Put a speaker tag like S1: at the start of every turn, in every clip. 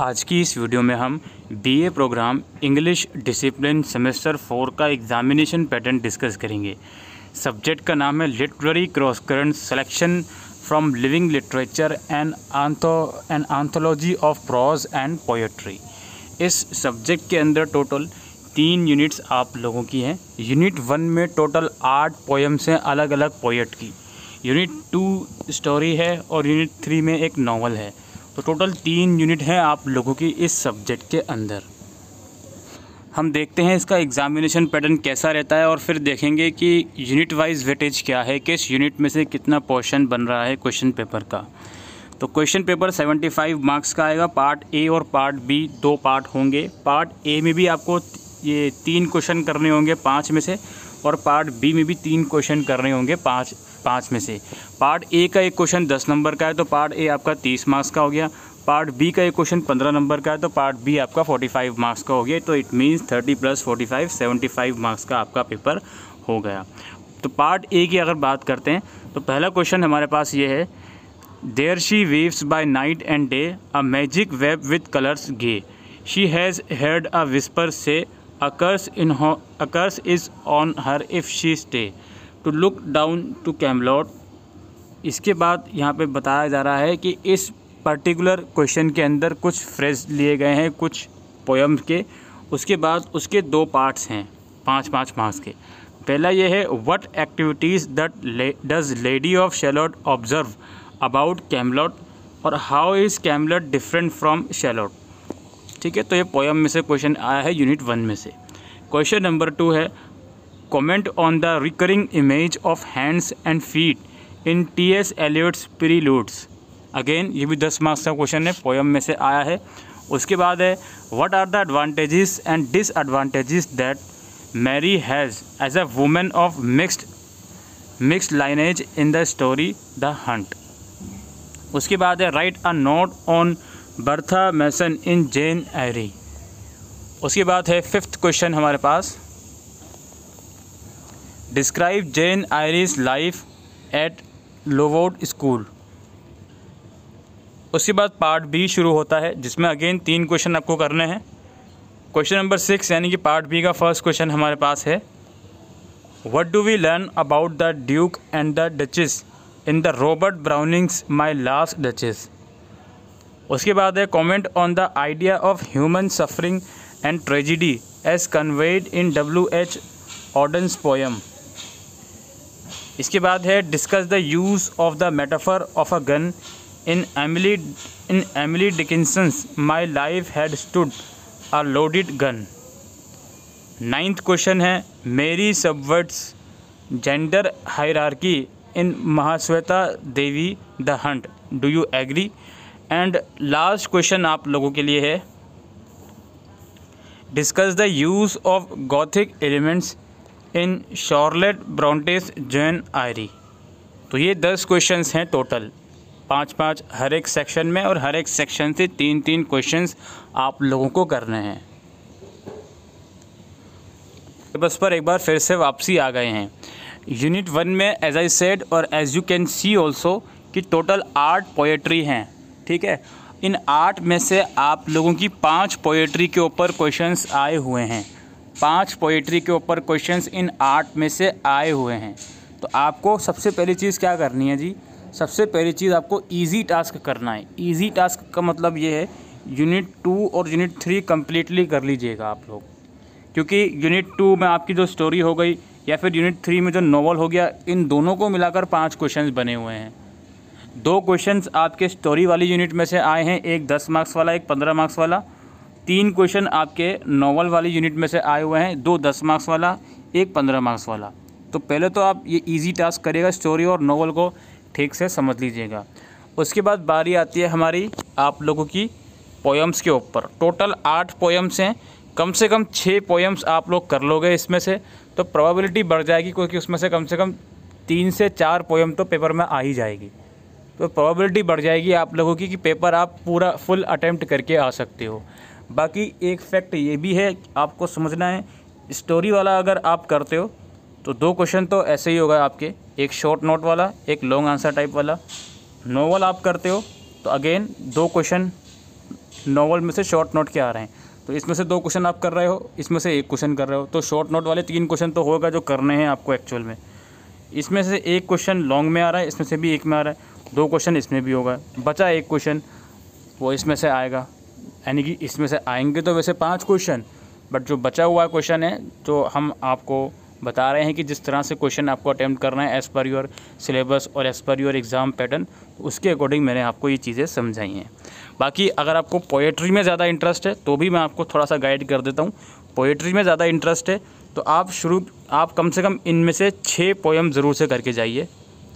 S1: आज की इस वीडियो में हम BA programme English discipline semester four का एग्ज़ामिनेशन पैटर्न डिस्कस करेंगे सब्जेक्ट का नाम है literary cross current selection from living literature and and anthology of prose and poetry इस सब्जेक्ट के अंदर टोटल तीन यूनिट्स आप लोगों की हैं यूनिट वन में टोटल आठ पोएम्स हैं अलग अलग पोएट की यूनिट टू स्टोरी है और यूनिट थ्री में एक नावल है तो टोटल तीन यूनिट हैं आप लोगों की इस सब्जेक्ट के अंदर हम देखते हैं इसका एग्ज़ामिनेशन पैटर्न कैसा रहता है और फिर देखेंगे कि यूनिट वाइज वेटेज क्या है किस यूनिट में से कितना पोर्शन बन रहा है क्वेश्चन पेपर का तो क्वेश्चन पेपर 75 मार्क्स का आएगा पार्ट ए और पार्ट बी दो पार्ट होंगे पार्ट ए में भी आपको ये तीन क्वेश्चन करने होंगे पाँच में से और पार्ट बी में भी तीन क्वेश्चन करने होंगे पाँच पाँच में से पार्ट ए का एक क्वेश्चन दस नंबर का है तो पार्ट ए आपका तीस मार्क्स का हो गया पार्ट बी का एक क्वेश्चन पंद्रह नंबर का है तो पार्ट बी आपका फोर्टी फाइव मार्क्स का हो गया तो it means thirty plus forty five seventy five marks का आपका पेपर हो गया तो पार्ट ए की अगर बात करते हैं तो पहला क्वेश्चन हमारे पास ये है there she weaves by night and day a magic web with colours gay she has heard a whisper say a curse in a curse is on her if she stay to look down to Camelot इसके बाद यहाँ पे बताया जा रहा है कि इस पर्टिकुलर क्वेश्चन के अंदर कुछ फ्रेज लिए गए हैं कुछ पोएम के उसके बाद उसके दो पार्ट्स हैं पाँच पाँच मार्क्स के पहला ये है what activities that does Lady of Shalott observe about Camelot और how is Camelot different from Shalott ठीक है तो ये पोएम में से क्वेश्चन आया है यूनिट वन में से क्वेश्चन नंबर टू है comment on the recurring image of hands and feet in T S Eliot's Preludes again ये भी दस मार्क्स का क्वेश्चन है पोयम में से आया है उसके बाद है what are the advantage and disadvantages that Mary has as a woman of mixed mixed lineage in the story the Hunt उसके बाद है write a note on Bertha Mason in Jane Eyre उसके बाद है फिफ्थ क्वेश्चन हमारे पास describe Jane Eyre's life at Lowood school उसके बाद पार्ट बी शुरू होता है जिसमें अगेन तीन क्वेश्चन आपको करने हैं क्वेश्चन नंबर सिक्स यानी कि पार्ट बी का फर्स्ट क्वेश्चन हमारे पास है what do we learn about the duke and the duchess in the Robert Browning's My Last Duchess उसके बाद है comment on the idea of human suffering and tragedy as conveyed in W H Auden's poem इसके बाद है discuss the use of the metaphor of a gun in Emily in Emily Dickinson's My Life had stood a loaded gun ninth question है Mary subverts gender hierarchy in Mahasweta Devi the Hunt do you agree and last question आप लोगों के लिए है discuss the use of gothic elements in Charlotte Bronte's Jane Eyre तो ये दस questions हैं टोटल पाँच पाँच हर एक सेक्शन में और हर एक सेक्शन से तीन तीन क्वेश्चंस आप लोगों को करने हैं बस पर एक बार फिर से वापसी आ गए हैं यूनिट वन में एज आई सेड और as you can see also कि टोटल आठ पोएट्री हैं ठीक है इन आठ में से आप लोगों की पांच पोएट्री के ऊपर क्वेश्चंस आए हुए हैं पांच पोइट्री के ऊपर क्वेश्चंस इन आर्ट में से आए हुए हैं तो आपको सबसे पहली चीज़ क्या करनी है जी सबसे पहली चीज़ आपको इजी टास्क करना है इजी टास्क का मतलब ये है यूनिट टू और यूनिट थ्री कम्प्लीटली कर लीजिएगा आप लोग क्योंकि यूनिट टू में आपकी जो स्टोरी हो गई या फिर यूनिट थ्री में जो नॉवल हो गया इन दोनों को मिलाकर पाँच क्वेश्चन बने हुए हैं दो क्वेश्चन आपके स्टोरी वाली यूनिट में से आए हैं एक दस मार्क्स वाला एक पंद्रह मार्क्स वाला तीन क्वेश्चन आपके नॉवल वाली यूनिट में से आए हुए हैं दो दस मार्क्स वाला एक पंद्रह मार्क्स वाला तो पहले तो आप ये इजी टास्क करिएगा स्टोरी और नॉवल को ठीक से समझ लीजिएगा उसके बाद बारी आती है हमारी आप लोगों की पोएम्स के ऊपर टोटल आठ पोएम्स हैं कम से कम छः पोएम्स आप लोग कर लोगे इसमें से तो प्रोबेबिलिटी बढ़ जाएगी क्योंकि उसमें से कम से कम तीन से चार पोएम तो पेपर में आ ही जाएगी तो प्रोबेबिलिटी बढ़ जाएगी आप लोगों की कि पेपर आप पूरा फुल अटैम्प्ट करके आ सकते हो बाकी एक फैक्ट ये भी है आपको समझना है स्टोरी वाला अगर आप करते हो तो दो क्वेश्चन तो ऐसे ही होगा आपके एक शॉर्ट नोट वाला एक लॉन्ग आंसर टाइप वाला नोवल आप करते हो तो अगेन दो क्वेश्चन नोवल में से शॉर्ट नोट के आ रहे हैं तो इसमें से दो क्वेश्चन आप कर रहे हो इसमें से एक क्वेश्चन कर रहे हो तो शॉर्ट नोट वाले तीन क्वेश्चन तो होगा जो करने हैं आपको एक्चुअल में इसमें से एक क्वेश्चन लॉन्ग में आ रहा है इसमें से भी एक में आ रहा है दो क्वेश्चन इसमें भी होगा बचा एक क्वेश्चन वो इसमें से आएगा यानी कि इसमें से आएंगे तो वैसे पाँच क्वेश्चन बट जो बचा हुआ क्वेश्चन है तो हम आपको बता रहे हैं कि जिस तरह से क्वेश्चन आपको अटैम्प्ट करना है एज़ पर योर सिलेबस और as per your exam pattern उसके अकॉर्डिंग मैंने आपको ये चीज़ें समझाई हैं बाकी अगर आपको पोएट्री में ज़्यादा इंटरेस्ट है तो भी मैं आपको थोड़ा सा गाइड कर देता हूँ पोएट्री में ज़्यादा इंटरेस्ट है तो आप शुरू आप कम से कम इनमें से छः पोएम ज़रूर से करके जाइए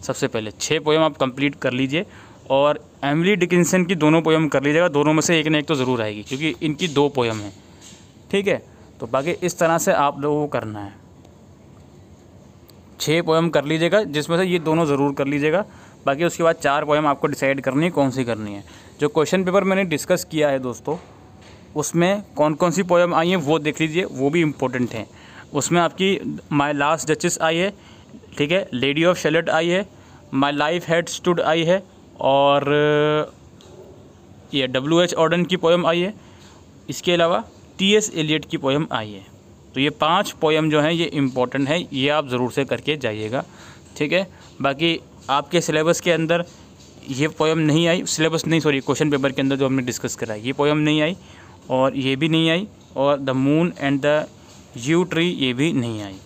S1: सबसे पहले छः पोएम आप कंप्लीट कर लीजिए और एमली डिकिंसन की दोनों पोयम कर लीजिएगा दोनों में से एक ना एक तो ज़रूर आएगी क्योंकि इनकी दो पोयम है ठीक है तो बाकी इस तरह से आप लोगों को करना है छः पोएम कर लीजिएगा जिसमें से ये दोनों ज़रूर कर लीजिएगा बाकी उसके बाद चार पोएम आपको डिसाइड करनी है कौन सी करनी है जो क्वेश्चन पेपर मैंने डिस्कस किया है दोस्तों उसमें कौन कौन सी पोएम आई है वो देख लीजिए वो भी इम्पोर्टेंट हैं उसमें आपकी माई लास्ट जचिस आई है ठीक है लेडी ऑफ शेलेट आई है माई लाइफ हैड स्टूड आई है और ये डब्ल्यू एच ऑर्डन की पोएम आई है इसके अलावा टी एस एलियट की पोएम आई है तो ये पांच पोएम जो हैं ये इम्पोर्टेंट है ये आप ज़रूर से करके जाइएगा ठीक है बाकी आपके सिलेबस के अंदर ये पोएम नहीं आई सिलेबस नहीं सॉरी क्वेश्चन पेपर के अंदर जो हमने डिस्कस करा ये पोएम नहीं आई और ये भी नहीं आई और the moon and the yew tree ये भी नहीं आई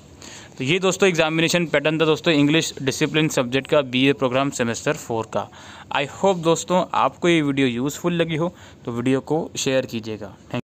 S1: तो ये दोस्तों एग्जामिनेशन पैटर्न था दोस्तों इंग्लिश डिसिप्लिन सब्जेक्ट का बीए प्रोग्राम सेमेस्टर फोर का आई होप दोस्तों आपको ये वीडियो यूज़फुल लगी हो तो वीडियो को शेयर कीजिएगा थैंक